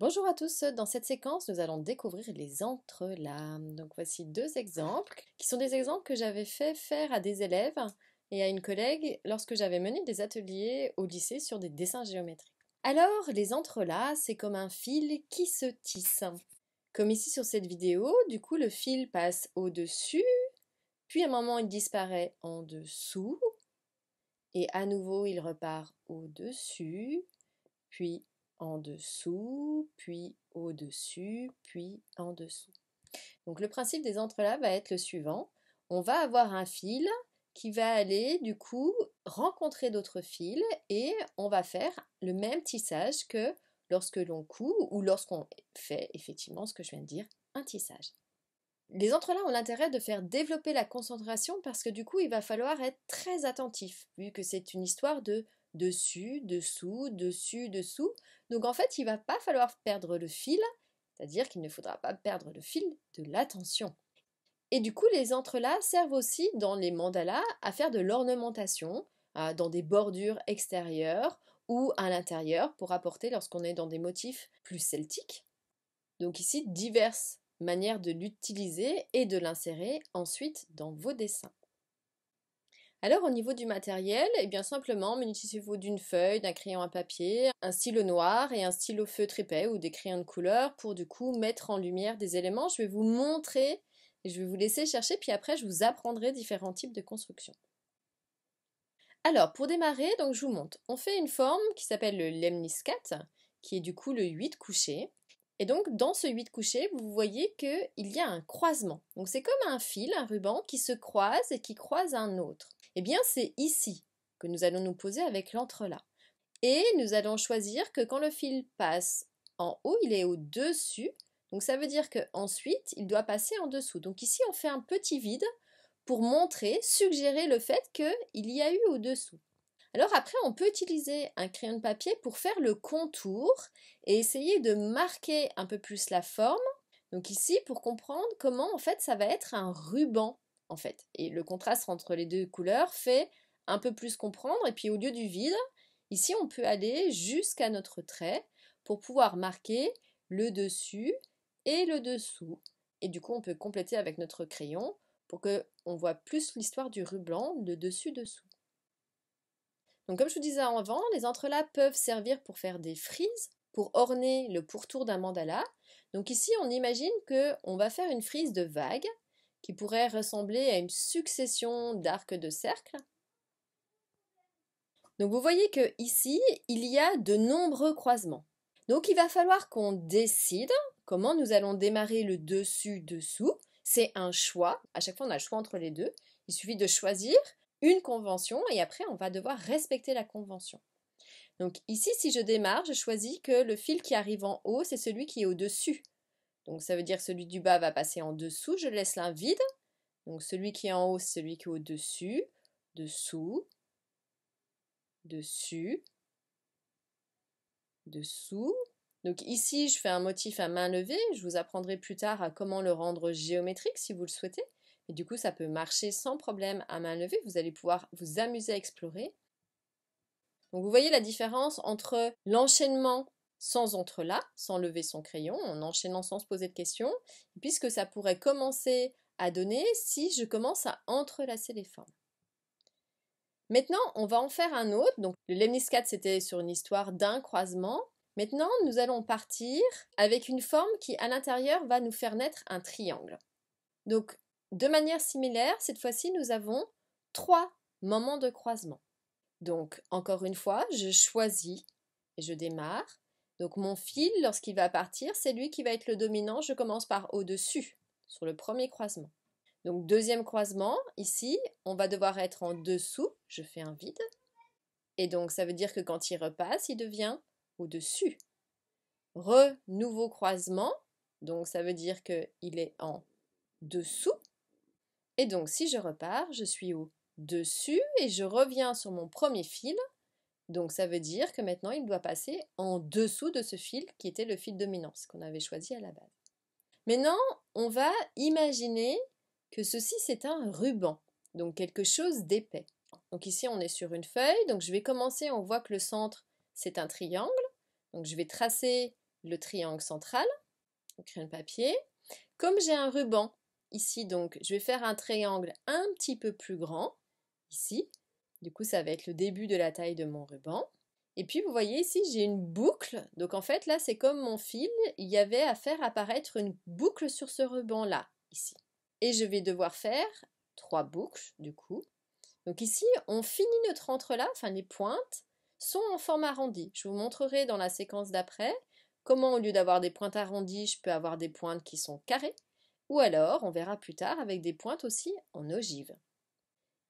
Bonjour à tous, dans cette séquence nous allons découvrir les entrelames. Donc voici deux exemples qui sont des exemples que j'avais fait faire à des élèves et à une collègue lorsque j'avais mené des ateliers au lycée sur des dessins géométriques. Alors les entrelacs c'est comme un fil qui se tisse. Comme ici sur cette vidéo, du coup le fil passe au-dessus, puis à un moment il disparaît en dessous, et à nouveau il repart au-dessus, puis en dessous, puis au-dessus, puis en dessous. Donc le principe des entrelacs va être le suivant. On va avoir un fil qui va aller du coup rencontrer d'autres fils et on va faire le même tissage que lorsque l'on coud ou lorsqu'on fait effectivement ce que je viens de dire, un tissage. Les entrelacs ont l'intérêt de faire développer la concentration parce que du coup il va falloir être très attentif vu que c'est une histoire de dessus, dessous, dessus, dessous. Donc en fait, il va pas falloir perdre le fil, c'est-à-dire qu'il ne faudra pas perdre le fil de l'attention. Et du coup, les entrelacs servent aussi dans les mandalas à faire de l'ornementation, euh, dans des bordures extérieures ou à l'intérieur pour apporter lorsqu'on est dans des motifs plus celtiques. Donc ici, diverses manières de l'utiliser et de l'insérer ensuite dans vos dessins. Alors au niveau du matériel, eh bien simplement munissez-vous d'une feuille, d'un crayon à papier, un stylo noir et un stylo feutre épais ou des crayons de couleur pour du coup mettre en lumière des éléments. Je vais vous montrer et je vais vous laisser chercher puis après je vous apprendrai différents types de constructions. Alors pour démarrer, donc je vous montre. On fait une forme qui s'appelle le lemniscat, qui est du coup le 8 couché. Et donc dans ce 8 couché, vous voyez qu'il y a un croisement. Donc c'est comme un fil, un ruban qui se croise et qui croise un autre. Eh bien, c'est ici que nous allons nous poser avec l'entrelac. Et nous allons choisir que quand le fil passe en haut, il est au-dessus. Donc ça veut dire qu'ensuite, il doit passer en dessous. Donc ici, on fait un petit vide pour montrer, suggérer le fait qu'il y a eu au-dessous. Alors après, on peut utiliser un crayon de papier pour faire le contour et essayer de marquer un peu plus la forme. Donc ici, pour comprendre comment en fait ça va être un ruban en fait. Et le contraste entre les deux couleurs fait un peu plus comprendre. Et puis au lieu du vide, ici on peut aller jusqu'à notre trait pour pouvoir marquer le dessus et le dessous. Et du coup on peut compléter avec notre crayon pour que voit plus l'histoire du ruban, de dessus-dessous. Donc comme je vous disais avant, les entrelacs peuvent servir pour faire des frises, pour orner le pourtour d'un mandala. Donc ici on imagine qu'on va faire une frise de vagues qui pourrait ressembler à une succession d'arcs de cercle. Donc vous voyez que ici, il y a de nombreux croisements. Donc il va falloir qu'on décide comment nous allons démarrer le dessus-dessous. C'est un choix. À chaque fois, on a le choix entre les deux. Il suffit de choisir une convention et après, on va devoir respecter la convention. Donc ici, si je démarre, je choisis que le fil qui arrive en haut, c'est celui qui est au-dessus donc ça veut dire celui du bas va passer en dessous, je laisse l'un vide. Donc celui qui est en haut, c'est celui qui est au-dessus, dessous, dessus, dessous. Donc ici, je fais un motif à main levée. Je vous apprendrai plus tard à comment le rendre géométrique si vous le souhaitez. Et du coup, ça peut marcher sans problème à main levée. Vous allez pouvoir vous amuser à explorer. Donc vous voyez la différence entre l'enchaînement sans entrelac, sans lever son crayon, en enchaînant sans se poser de questions, puisque ça pourrait commencer à donner si je commence à entrelacer les formes. Maintenant, on va en faire un autre. Donc, le Lemnis c'était sur une histoire d'un croisement. Maintenant, nous allons partir avec une forme qui, à l'intérieur, va nous faire naître un triangle. Donc, de manière similaire, cette fois-ci, nous avons trois moments de croisement. Donc, encore une fois, je choisis et je démarre donc mon fil, lorsqu'il va partir, c'est lui qui va être le dominant. Je commence par au-dessus, sur le premier croisement. Donc deuxième croisement, ici, on va devoir être en dessous. Je fais un vide. Et donc ça veut dire que quand il repasse, il devient au-dessus. Re, nouveau croisement. Donc ça veut dire qu'il est en dessous. Et donc si je repars, je suis au-dessus et je reviens sur mon premier fil. Donc ça veut dire que maintenant il doit passer en dessous de ce fil qui était le fil dominant, ce qu'on avait choisi à la base. Maintenant, on va imaginer que ceci c'est un ruban, donc quelque chose d'épais. Donc ici on est sur une feuille, donc je vais commencer, on voit que le centre c'est un triangle, donc je vais tracer le triangle central, donc un papier. Comme j'ai un ruban ici, donc je vais faire un triangle un petit peu plus grand, ici, du coup, ça va être le début de la taille de mon ruban. Et puis, vous voyez ici, j'ai une boucle. Donc, en fait, là, c'est comme mon fil. Il y avait à faire apparaître une boucle sur ce ruban-là, ici. Et je vais devoir faire trois boucles, du coup. Donc ici, on finit notre entrelac, enfin les pointes, sont en forme arrondie. Je vous montrerai dans la séquence d'après comment au lieu d'avoir des pointes arrondies, je peux avoir des pointes qui sont carrées, ou alors on verra plus tard avec des pointes aussi en ogive.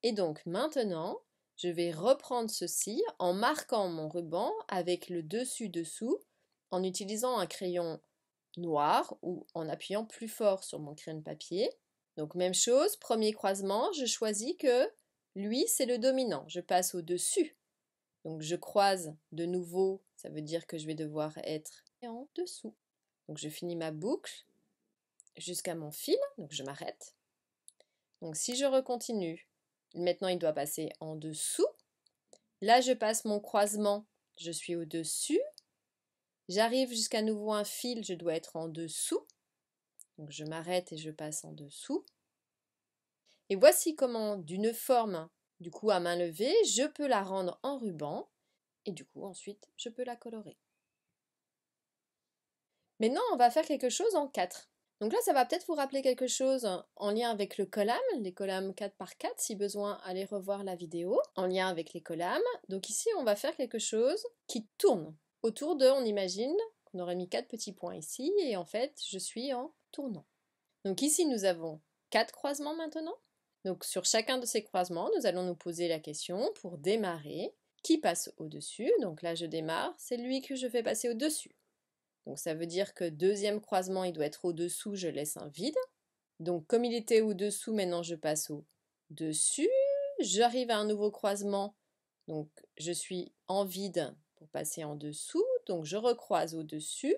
Et donc maintenant, je vais reprendre ceci en marquant mon ruban avec le dessus-dessous en utilisant un crayon noir ou en appuyant plus fort sur mon crayon de papier. Donc même chose, premier croisement, je choisis que lui c'est le dominant, je passe au-dessus. Donc je croise de nouveau, ça veut dire que je vais devoir être en dessous. Donc je finis ma boucle jusqu'à mon fil, donc je m'arrête. Donc si je recontinue, Maintenant, il doit passer en dessous. Là, je passe mon croisement, je suis au-dessus. J'arrive jusqu'à nouveau un fil, je dois être en dessous. Donc je m'arrête et je passe en dessous. Et voici comment, d'une forme, du coup à main levée, je peux la rendre en ruban. Et du coup, ensuite, je peux la colorer. Maintenant, on va faire quelque chose en quatre. Donc là, ça va peut-être vous rappeler quelque chose hein, en lien avec le collam, les colams 4 par 4, si besoin, allez revoir la vidéo, en lien avec les colams. Donc ici, on va faire quelque chose qui tourne. Autour de, on imagine qu'on aurait mis 4 petits points ici, et en fait, je suis en tournant. Donc ici, nous avons 4 croisements maintenant. Donc sur chacun de ces croisements, nous allons nous poser la question pour démarrer qui passe au-dessus. Donc là, je démarre, c'est lui que je fais passer au-dessus. Donc ça veut dire que deuxième croisement, il doit être au-dessous, je laisse un vide. Donc comme il était au-dessous, maintenant je passe au-dessus. J'arrive à un nouveau croisement, donc je suis en vide pour passer en dessous. Donc je recroise au-dessus.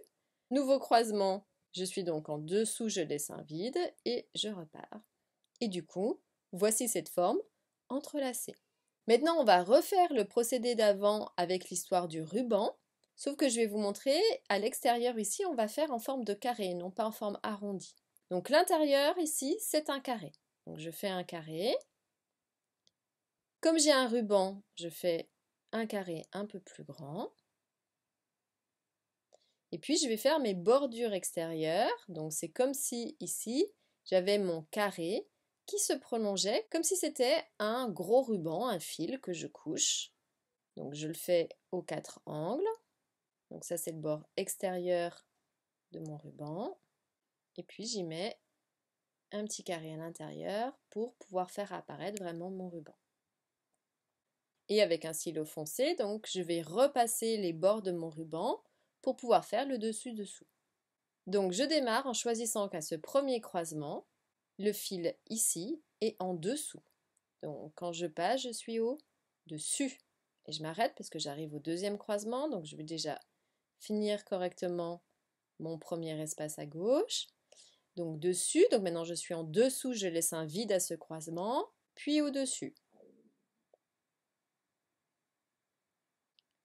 Nouveau croisement, je suis donc en dessous, je laisse un vide et je repars. Et du coup, voici cette forme entrelacée. Maintenant, on va refaire le procédé d'avant avec l'histoire du ruban. Sauf que je vais vous montrer, à l'extérieur ici, on va faire en forme de carré, non pas en forme arrondie. Donc l'intérieur ici, c'est un carré. Donc je fais un carré. Comme j'ai un ruban, je fais un carré un peu plus grand. Et puis je vais faire mes bordures extérieures. Donc c'est comme si ici, j'avais mon carré qui se prolongeait comme si c'était un gros ruban, un fil que je couche. Donc je le fais aux quatre angles. Donc ça, c'est le bord extérieur de mon ruban. Et puis, j'y mets un petit carré à l'intérieur pour pouvoir faire apparaître vraiment mon ruban. Et avec un stylo foncé, donc je vais repasser les bords de mon ruban pour pouvoir faire le dessus-dessous. Donc je démarre en choisissant qu'à ce premier croisement, le fil ici est en dessous. Donc quand je passe, je suis au dessus. Et je m'arrête parce que j'arrive au deuxième croisement, donc je vais déjà finir correctement mon premier espace à gauche. Donc dessus, donc maintenant je suis en dessous, je laisse un vide à ce croisement, puis au-dessus.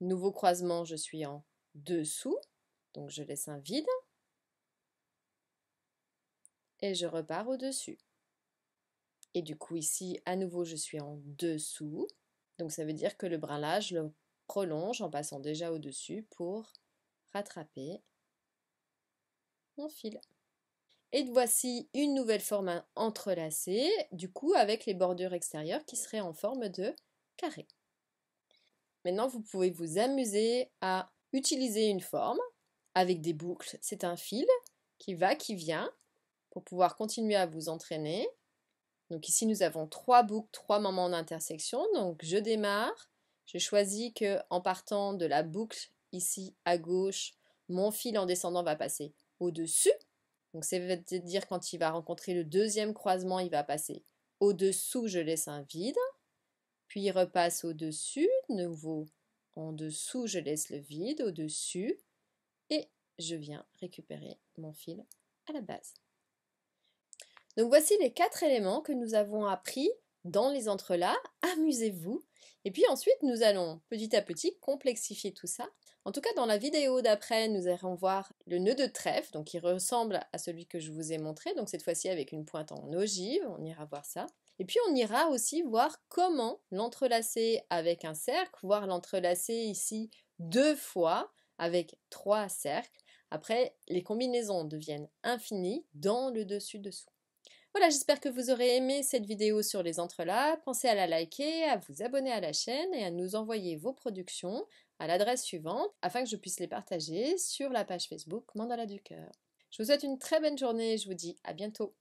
Nouveau croisement, je suis en dessous, donc je laisse un vide. Et je repars au-dessus. Et du coup ici, à nouveau, je suis en dessous. Donc ça veut dire que le brin là, je le prolonge en passant déjà au-dessus pour rattraper, mon fil Et voici une nouvelle forme entrelacée, du coup avec les bordures extérieures qui seraient en forme de carré. Maintenant, vous pouvez vous amuser à utiliser une forme avec des boucles. C'est un fil qui va, qui vient, pour pouvoir continuer à vous entraîner. Donc ici, nous avons trois boucles, trois moments d'intersection. Donc je démarre, je choisis que en partant de la boucle ici à gauche, mon fil en descendant va passer au-dessus. Donc c'est-à-dire quand il va rencontrer le deuxième croisement, il va passer au-dessous, je laisse un vide. Puis il repasse au-dessus, nouveau en dessous, je laisse le vide, au-dessus. Et je viens récupérer mon fil à la base. Donc voici les quatre éléments que nous avons appris dans les entrelacs. Amusez-vous et puis ensuite, nous allons petit à petit complexifier tout ça. En tout cas, dans la vidéo d'après, nous allons voir le nœud de trèfle, donc qui ressemble à celui que je vous ai montré, donc cette fois-ci avec une pointe en ogive, on ira voir ça. Et puis on ira aussi voir comment l'entrelacer avec un cercle, voire l'entrelacer ici deux fois avec trois cercles. Après, les combinaisons deviennent infinies dans le dessus-dessous. Voilà, j'espère que vous aurez aimé cette vidéo sur les entrelacs. Pensez à la liker, à vous abonner à la chaîne et à nous envoyer vos productions à l'adresse suivante afin que je puisse les partager sur la page Facebook Mandala du Cœur. Je vous souhaite une très bonne journée et je vous dis à bientôt.